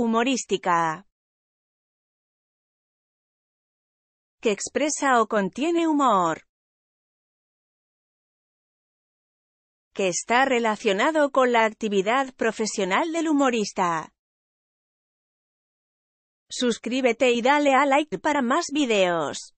humorística que expresa o contiene humor que está relacionado con la actividad profesional del humorista. Suscríbete y dale a like para más videos.